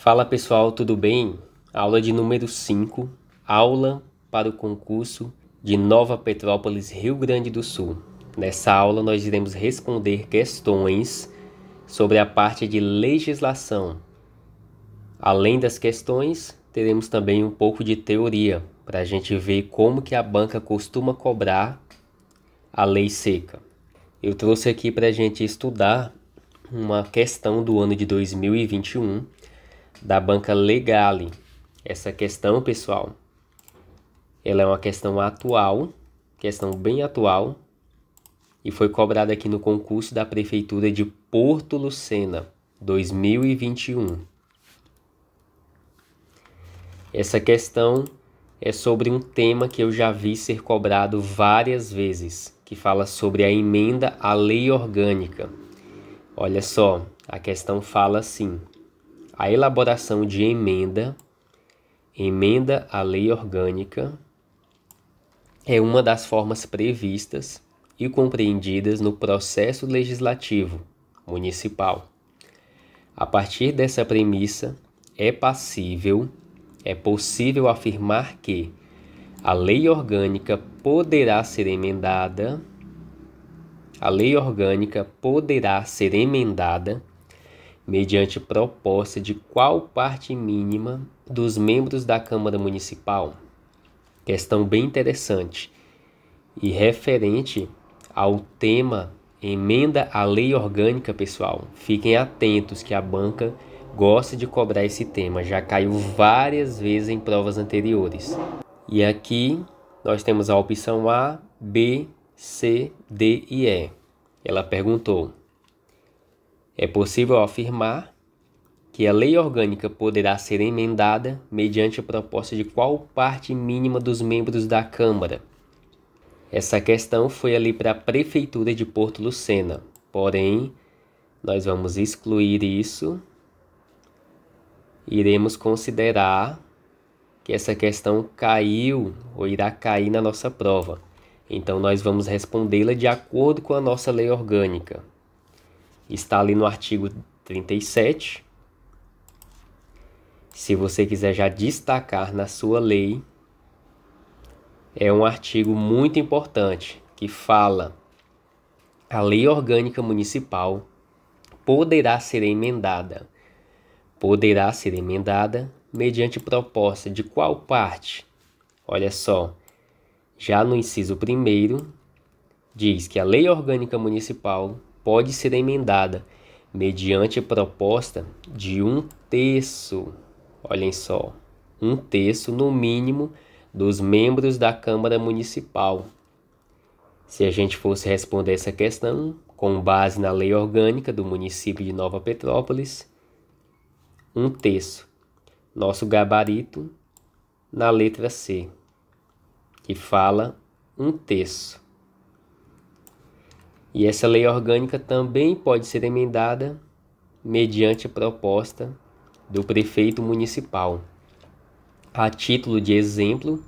Fala pessoal, tudo bem? Aula de número 5, aula para o concurso de Nova Petrópolis, Rio Grande do Sul. Nessa aula nós iremos responder questões sobre a parte de legislação. Além das questões, teremos também um pouco de teoria para a gente ver como que a banca costuma cobrar a lei seca. Eu trouxe aqui para a gente estudar uma questão do ano de 2021 da banca Legale. Essa questão, pessoal, ela é uma questão atual, questão bem atual, e foi cobrada aqui no concurso da Prefeitura de Porto Lucena, 2021. Essa questão é sobre um tema que eu já vi ser cobrado várias vezes, que fala sobre a emenda à lei orgânica. Olha só, a questão fala assim: a elaboração de emenda, emenda à lei orgânica, é uma das formas previstas e compreendidas no processo legislativo municipal. A partir dessa premissa, é passível, é possível afirmar que a lei orgânica poderá ser emendada, a lei orgânica poderá ser emendada mediante proposta de qual parte mínima dos membros da Câmara Municipal. Questão bem interessante e referente ao tema emenda à lei orgânica, pessoal. Fiquem atentos que a banca gosta de cobrar esse tema, já caiu várias vezes em provas anteriores. E aqui nós temos a opção A, B, C, D e E. Ela perguntou: é possível afirmar que a lei orgânica poderá ser emendada mediante a proposta de qual parte mínima dos membros da Câmara. Essa questão foi ali para a Prefeitura de Porto Lucena, porém, nós vamos excluir isso. Iremos considerar que essa questão caiu ou irá cair na nossa prova. Então, nós vamos respondê-la de acordo com a nossa lei orgânica está ali no artigo 37. Se você quiser já destacar na sua lei, é um artigo muito importante que fala a lei orgânica municipal poderá ser emendada. Poderá ser emendada mediante proposta de qual parte? Olha só, já no inciso 1 diz que a lei orgânica municipal pode ser emendada mediante proposta de um terço, olhem só, um terço no mínimo dos membros da Câmara Municipal. Se a gente fosse responder essa questão com base na lei orgânica do município de Nova Petrópolis, um terço. Nosso gabarito na letra C, que fala um terço. E essa lei orgânica também pode ser emendada mediante a proposta do prefeito municipal. A título de exemplo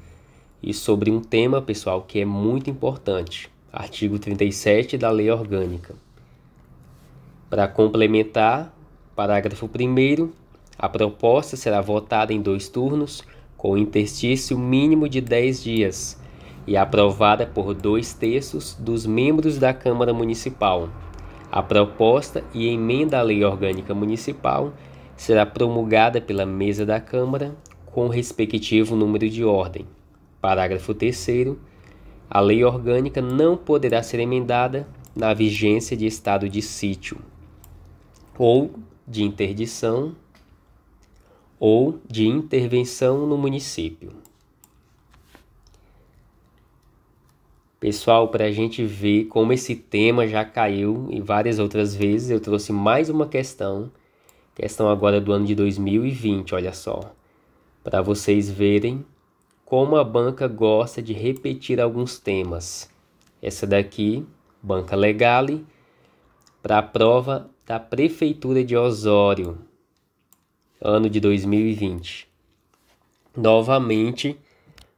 e sobre um tema, pessoal, que é muito importante, artigo 37 da Lei Orgânica. Para complementar, parágrafo 1 a proposta será votada em dois turnos, com interstício mínimo de 10 dias, e aprovada por dois terços dos membros da Câmara Municipal. A proposta e emenda à Lei Orgânica Municipal será promulgada pela Mesa da Câmara com o respectivo número de ordem. Parágrafo 3. A Lei Orgânica não poderá ser emendada na vigência de estado de sítio ou de interdição ou de intervenção no município. Pessoal, para a gente ver como esse tema já caiu e várias outras vezes, eu trouxe mais uma questão, questão agora do ano de 2020, olha só, para vocês verem como a banca gosta de repetir alguns temas. Essa daqui, Banca Legale, para a prova da Prefeitura de Osório, ano de 2020. Novamente,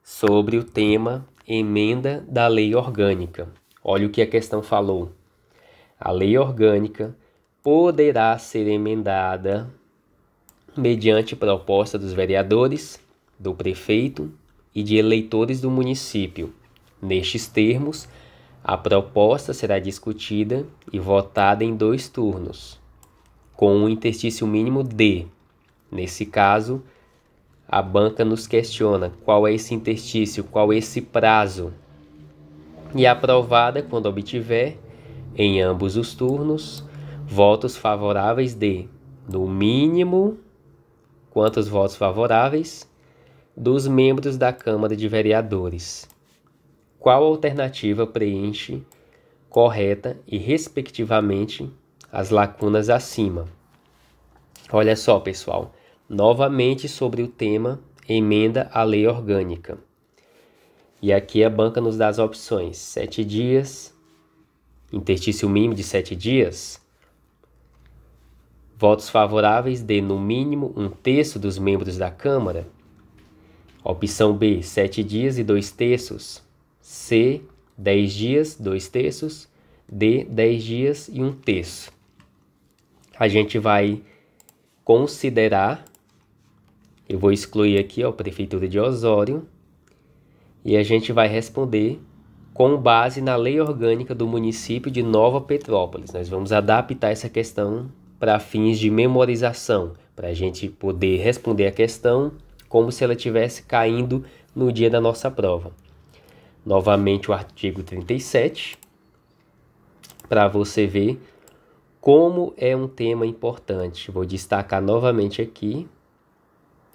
sobre o tema emenda da lei orgânica. Olha o que a questão falou. A lei orgânica poderá ser emendada mediante proposta dos vereadores, do prefeito e de eleitores do município. Nestes termos, a proposta será discutida e votada em dois turnos, com um interstício mínimo de, nesse caso, a banca nos questiona qual é esse interstício, qual é esse prazo. E aprovada quando obtiver, em ambos os turnos, votos favoráveis de, no mínimo, quantos votos favoráveis? Dos membros da Câmara de Vereadores. Qual alternativa preenche correta e, respectivamente, as lacunas acima? Olha só, pessoal novamente sobre o tema emenda à lei orgânica. E aqui a banca nos dá as opções: sete dias, interstício mínimo de sete dias. Votos favoráveis de no mínimo um terço dos membros da Câmara. Opção B, sete dias e dois terços. C, dez dias, dois terços. D, dez dias e um terço. A gente vai considerar eu vou excluir aqui, ó, Prefeitura de Osório. E a gente vai responder com base na lei orgânica do município de Nova Petrópolis. Nós vamos adaptar essa questão para fins de memorização, para a gente poder responder a questão como se ela tivesse caindo no dia da nossa prova. Novamente o artigo 37, para você ver como é um tema importante. Vou destacar novamente aqui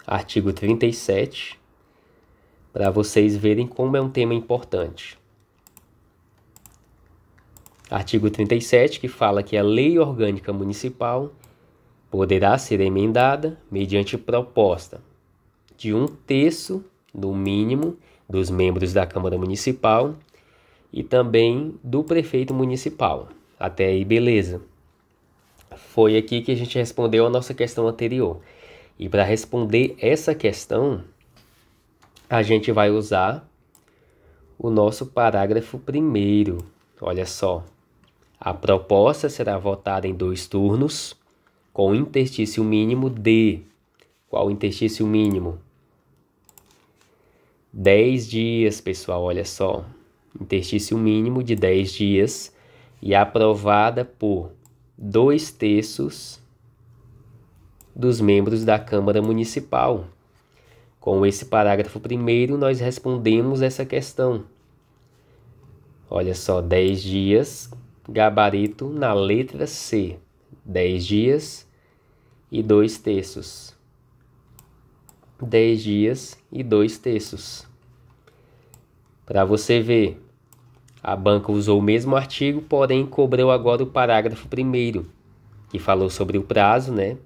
artigo 37, para vocês verem como é um tema importante. Artigo 37, que fala que a lei orgânica municipal poderá ser emendada mediante proposta de um terço, no mínimo, dos membros da Câmara Municipal e também do prefeito municipal. Até aí, beleza. Foi aqui que a gente respondeu a nossa questão anterior. E para responder essa questão, a gente vai usar o nosso parágrafo primeiro. Olha só. A proposta será votada em dois turnos, com interstício mínimo de. Qual interstício mínimo? 10 dias, pessoal, olha só. Interstício mínimo de 10 dias e aprovada por dois terços dos membros da Câmara Municipal. Com esse parágrafo primeiro, nós respondemos essa questão. Olha só, 10 dias, gabarito na letra C. 10 dias e 2 terços. 10 dias e 2 terços. Para você ver, a banca usou o mesmo artigo, porém cobrou agora o parágrafo primeiro, que falou sobre o prazo, né?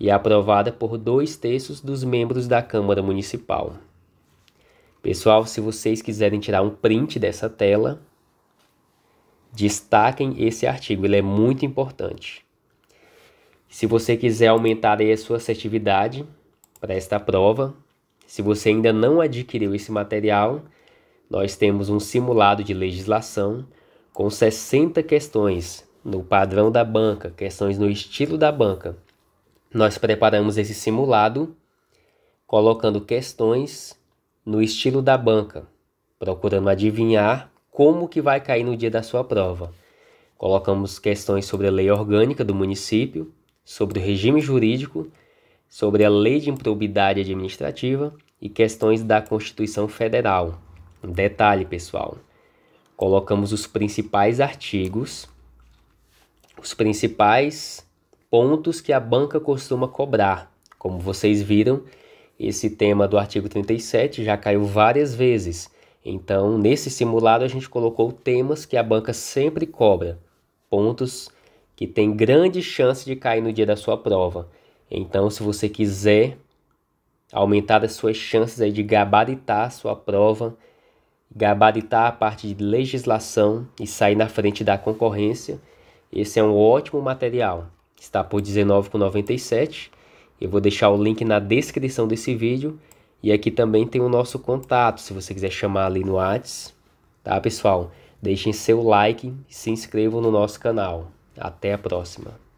e é aprovada por dois terços dos membros da Câmara Municipal. Pessoal, se vocês quiserem tirar um print dessa tela, destaquem esse artigo, ele é muito importante. Se você quiser aumentar a sua assertividade para esta prova, se você ainda não adquiriu esse material, nós temos um simulado de legislação com 60 questões no padrão da banca, questões no estilo da banca nós preparamos esse simulado colocando questões no estilo da banca, procurando adivinhar como que vai cair no dia da sua prova. Colocamos questões sobre a lei orgânica do município, sobre o regime jurídico, sobre a lei de improbidade administrativa e questões da Constituição Federal. Um detalhe, pessoal. Colocamos os principais artigos, os principais pontos que a banca costuma cobrar. Como vocês viram, esse tema do artigo 37 já caiu várias vezes. Então, nesse simulado, a gente colocou temas que a banca sempre cobra, pontos que tem grande chance de cair no dia da sua prova. Então, se você quiser aumentar as suas chances aí de gabaritar a sua prova, gabaritar a parte de legislação e sair na frente da concorrência, esse é um ótimo material está por R$19,97. Eu vou deixar o link na descrição desse vídeo. E aqui também tem o nosso contato, se você quiser chamar ali no Whats. Tá, pessoal? Deixem seu like e se inscrevam no nosso canal. Até a próxima.